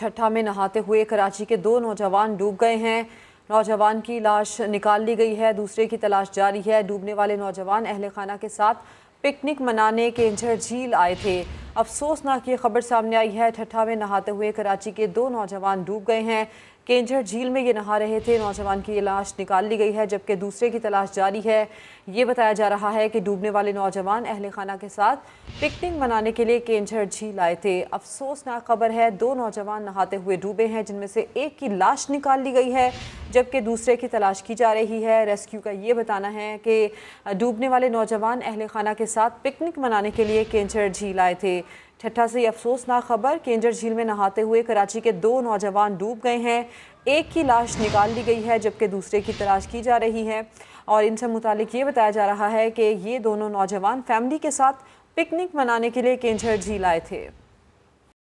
छठा में नहाते हुए कराची के दो नौजवान डूब गए हैं नौजवान की लाश निकाल ली गई है दूसरे की तलाश जारी है डूबने वाले नौजवान अहल खाना के साथ पिकनिक मनाने के झर झील आए थे अफसोसनाक ये खबर सामने आई है ठट्ठा में नहाते हुए कराची के दो नौजवान डूब गए हैं केंजर झील में ये नहा रहे थे नौजवान की ये लाश निकाल ली गई है जबकि दूसरे की तलाश जारी है ये बताया जा रहा है कि डूबने वाले नौजवान अहल खाना के साथ पिकनिक मनाने के लिए केंजर झील आए थे अफसोसनाक खबर है दो नौजवान नहाते हुए डूबे हैं जिनमें से एक की लाश निकाल ली गई है जबकि दूसरे की तलाश की जा रही है रेस्क्यू का ये बताना है कि डूबने वाले नौजवान अहल खाना के साथ पिकनिक मनाने के लिए केंझर झील आए थे ठट्ठा से अफसोसनाक खबर केंजर झील में नहाते हुए कराची के दो नौजवान डूब गए हैं एक की लाश निकाल ली गई है जबकि दूसरे की तलाश की जा रही है और इनसे मुतालिक ये बताया जा रहा है कि ये दोनों नौजवान फैमिली के साथ पिकनिक मनाने के लिए केंजर झील आए थे